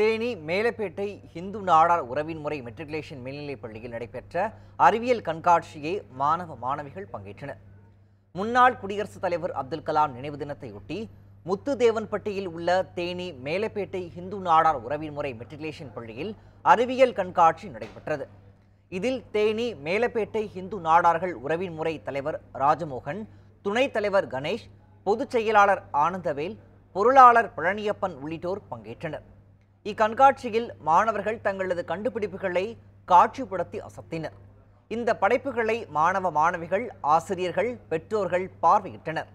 தேனி மேலப்பேட்டை இந்து நாடார் உறவின் முறை மெட்ரிகுலேஷன் மேல்நிலைப் பள்ளியில் நடைபெற்ற அறிவியல் கண்காட்சியை மாணவ மாணவிகள் பங்கேற்றனர் முன்னாள் குடியரசுத் தலைவர் அப்துல் கலாம் நினைவு தினத்தையொட்டி முத்துதேவன்பட்டியில் உள்ள தேனி மேலப்பேட்டை இந்து நாடார் உறவின் முறை மெட்ரிகுலேஷன் பள்ளியில் அறிவியல் கண்காட்சி நடைபெற்றது இதில் தேனி மேலப்பேட்டை இந்து நாடார்கள் உறவின் முறை தலைவர் ராஜமோகன் துணைத் தலைவர் கணேஷ் பொதுச் செயலாளர் ஆனந்தவேல் பொருளாளர் பழனியப்பன் உள்ளிட்டோர் பங்கேற்றனர் இக்கண்காட்சியில் மாணவர்கள் தங்களது கண்டுபிடிப்புகளை காட்சிப்படுத்தி அசத்தினர் இந்த படைப்புகளை மாணவ மாணவிகள் ஆசிரியர்கள் பெற்றோர்கள் பார்வையிட்டனர்